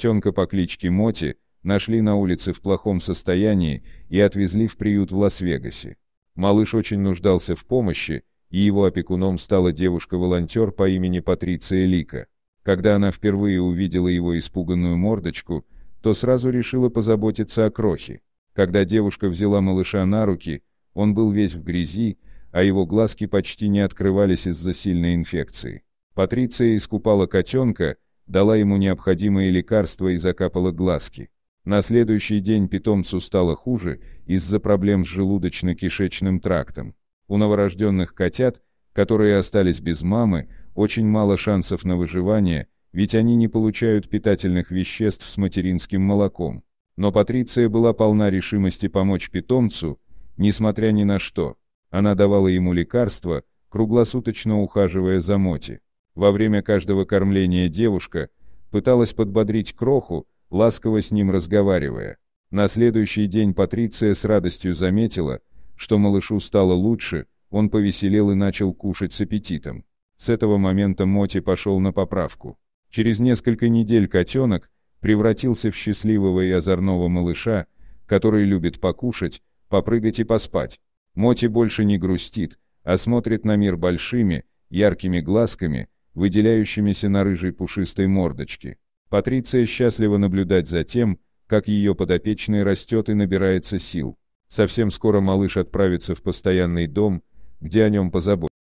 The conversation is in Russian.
Котенка по кличке Моти нашли на улице в плохом состоянии и отвезли в приют в Лас-Вегасе. Малыш очень нуждался в помощи, и его опекуном стала девушка-волонтер по имени Патриция Лика. Когда она впервые увидела его испуганную мордочку, то сразу решила позаботиться о крохе. Когда девушка взяла малыша на руки, он был весь в грязи, а его глазки почти не открывались из-за сильной инфекции. Патриция искупала котенка, дала ему необходимые лекарства и закапала глазки. На следующий день питомцу стало хуже из-за проблем с желудочно-кишечным трактом. У новорожденных котят, которые остались без мамы, очень мало шансов на выживание, ведь они не получают питательных веществ с материнским молоком. Но Патриция была полна решимости помочь питомцу, несмотря ни на что. Она давала ему лекарства, круглосуточно ухаживая за Моти. Во время каждого кормления девушка пыталась подбодрить кроху, ласково с ним разговаривая. На следующий день Патриция с радостью заметила, что малышу стало лучше, он повеселел и начал кушать с аппетитом. С этого момента Моти пошел на поправку. Через несколько недель котенок превратился в счастливого и озорного малыша, который любит покушать, попрыгать и поспать. Моти больше не грустит, а смотрит на мир большими, яркими глазками – выделяющимися на рыжей пушистой мордочке. Патриция счастлива наблюдать за тем, как ее подопечный растет и набирается сил. Совсем скоро малыш отправится в постоянный дом, где о нем позаботятся.